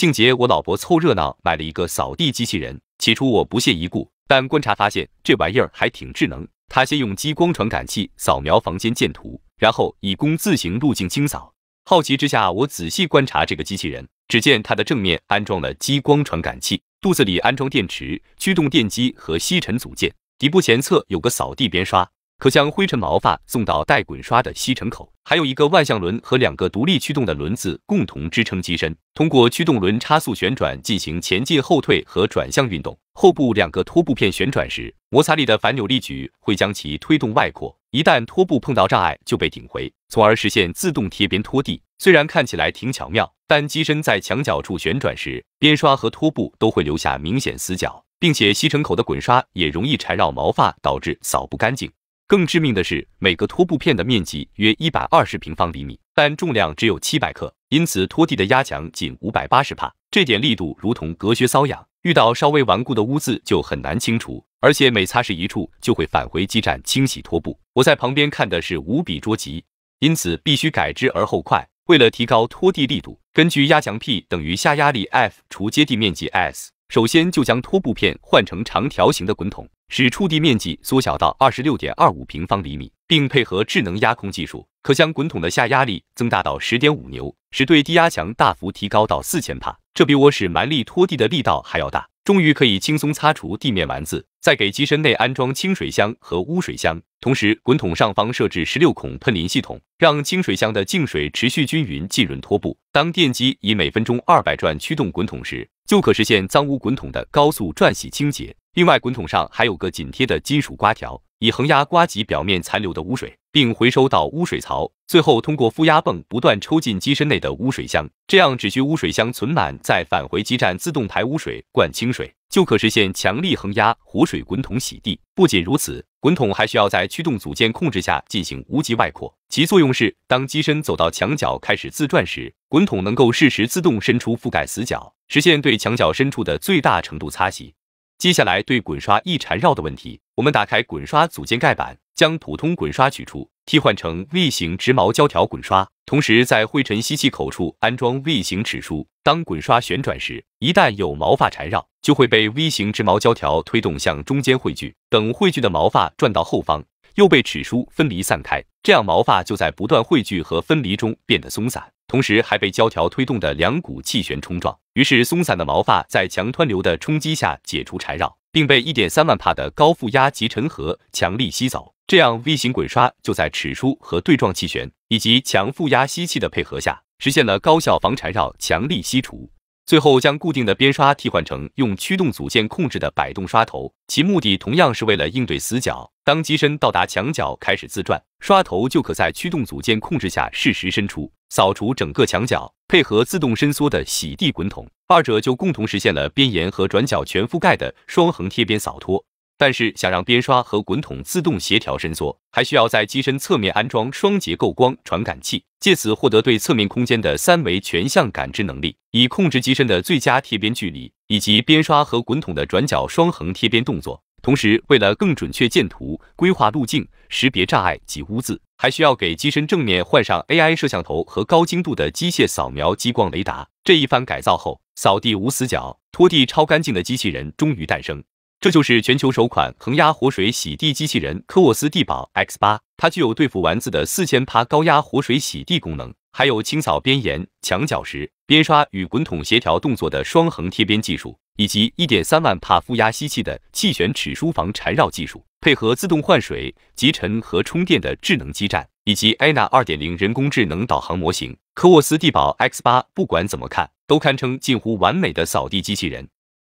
庆节，我老婆凑热闹买了一个扫地机器人。起初我不屑一顾，但观察发现这玩意儿还挺智能。它先用激光传感器扫描房间建图，然后以工自行路径清扫。好奇之下，我仔细观察这个机器人，只见它的正面安装了激光传感器，肚子里安装电池、驱动电机和吸尘组件，底部前侧有个扫地边刷。可将灰尘毛发送到带滚刷的吸尘口，还有一个万向轮和两个独立驱动的轮子共同支撑机身，通过驱动轮差速旋转进行前进、后退和转向运动。后部两个拖布片旋转时，摩擦力的反扭力矩会将其推动外扩，一旦拖布碰到障碍就被顶回，从而实现自动贴边拖地。虽然看起来挺巧妙，但机身在墙角处旋转时，边刷和拖布都会留下明显死角，并且吸尘口的滚刷也容易缠绕毛发，导致扫不干净。更致命的是，每个拖布片的面积约一百二十平方厘米，但重量只有七百克，因此拖地的压强仅五百八十帕。这点力度如同隔靴搔痒，遇到稍微顽固的污渍就很难清除，而且每擦拭一处就会返回基站清洗拖布。我在旁边看的是无比着急，因此必须改之而后快。为了提高拖地力度，根据压强 p 等于下压力 f 除接地面积 s。首先就将拖布片换成长条形的滚筒，使触地面积缩小到二十六点二五平方厘米，并配合智能压控技术，可将滚筒的下压力增大到十点五牛，使对地压强大幅提高到四千帕，这比我使蛮力拖地的力道还要大，终于可以轻松擦除地面丸子。再给机身内安装清水箱和污水箱，同时滚筒上方设置十六孔喷淋系统，让清水箱的净水持续均匀浸润拖布。当电机以每分钟二百转驱动滚筒时，就可实现脏污滚筒的高速转洗清洁。另外，滚筒上还有个紧贴的金属刮条，以横压刮集表面残留的污水，并回收到污水槽，最后通过负压泵不断抽进机身内的污水箱。这样只需污水箱存满，再返回基站自动排污水、灌清水。就可实现强力横压活水滚筒洗地。不仅如此，滚筒还需要在驱动组件控制下进行无极外扩，其作用是：当机身走到墙角开始自转时，滚筒能够适时自动伸出，覆盖死角，实现对墙角深处的最大程度擦洗。接下来对滚刷易缠绕的问题，我们打开滚刷组件盖板，将普通滚刷取出，替换成 V 型直毛胶条滚刷，同时在灰尘吸气口处安装 V 型齿梳。当滚刷旋转时，一旦有毛发缠绕，就会被 V 型直毛胶条推动向中间汇聚，等汇聚的毛发转到后方。又被齿梳分离散开，这样毛发就在不断汇聚和分离中变得松散，同时还被胶条推动的两股气旋冲撞，于是松散的毛发在强湍流的冲击下解除缠绕，并被一点三万帕的高负压集尘盒强力吸走。这样，V 型滚刷就在齿梳和对撞气旋以及强负压吸气的配合下，实现了高效防缠绕、强力吸除。最后将固定的边刷替换成用驱动组件控制的摆动刷头，其目的同样是为了应对死角。当机身到达墙角开始自转，刷头就可在驱动组件控制下适时伸出，扫除整个墙角。配合自动伸缩的洗地滚筒，二者就共同实现了边沿和转角全覆盖的双横贴边扫拖。但是，想让边刷和滚筒自动协调伸缩，还需要在机身侧面安装双结构光传感器，借此获得对侧面空间的三维全向感知能力，以控制机身的最佳贴边距离以及边刷和滚筒的转角双横贴边动作。同时，为了更准确建图、规划路径、识别障碍及污渍，还需要给机身正面换上 AI 摄像头和高精度的机械扫描激光雷达。这一番改造后，扫地无死角、拖地超干净的机器人终于诞生。这就是全球首款恒压活水洗地机器人科沃斯地宝 X 八，它具有对付丸子的四千帕高压活水洗地功能，还有清扫边沿、墙角时边刷与滚筒协调动作的双横贴边技术，以及一点三万帕负压吸气的气旋齿梳防缠绕技术，配合自动换水、集尘和充电的智能基站，以及 AI 二点零人工智能导航模型，科沃斯地宝 X 八不管怎么看都堪称近乎完美的扫地机器人。